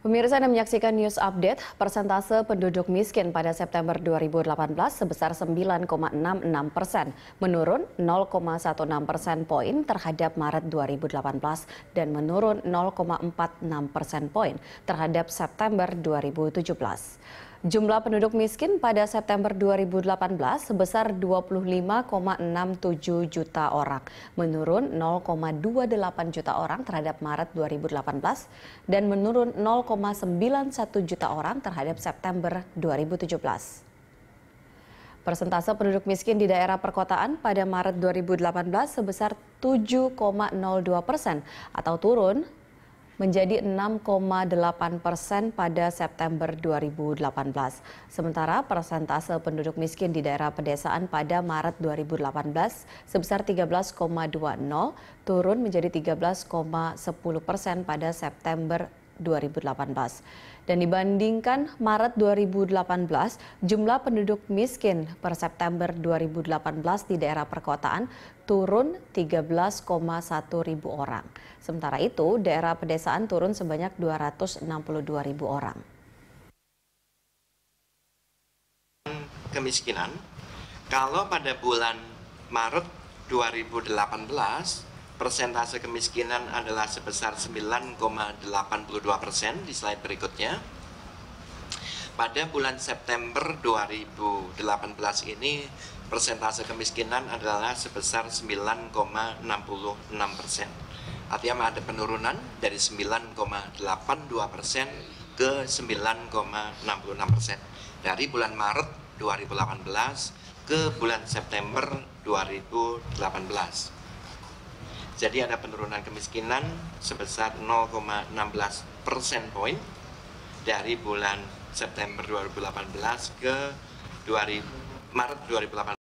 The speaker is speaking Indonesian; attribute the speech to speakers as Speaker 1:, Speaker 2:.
Speaker 1: Pemirsa Anda menyaksikan news update, persentase penduduk miskin pada September 2018 sebesar 9,66 persen, menurun 0,16 persen poin terhadap Maret 2018 dan menurun 0,46 persen poin terhadap September 2017. Jumlah penduduk miskin pada September 2018 sebesar 25,67 juta orang, menurun 0,28 juta orang terhadap Maret 2018 dan menurun 0,91 juta orang terhadap September 2017. Persentase penduduk miskin di daerah perkotaan pada Maret 2018 sebesar 7,02 persen atau turun menjadi 6,8 persen pada September 2018. Sementara persentase penduduk miskin di daerah pedesaan pada Maret 2018 sebesar 13,20 turun menjadi 13,10 persen pada September 2018. Dan dibandingkan Maret 2018, jumlah penduduk miskin per September 2018 di daerah perkotaan turun 13,1 ribu orang. Sementara itu, daerah pedesaan turun sebanyak 262 ribu orang.
Speaker 2: Kemiskinan, kalau pada bulan Maret 2018 persentase kemiskinan adalah sebesar 9,82 persen di slide berikutnya. Pada bulan September 2018 ini persentase kemiskinan adalah sebesar 9,66 persen. Artinya ada penurunan dari 9,82 persen ke 9,66 persen dari bulan Maret 2018 ke bulan September 2018. Jadi ada penurunan kemiskinan sebesar 0,16 persen poin dari bulan September 2018 ke 2000, Maret 2018.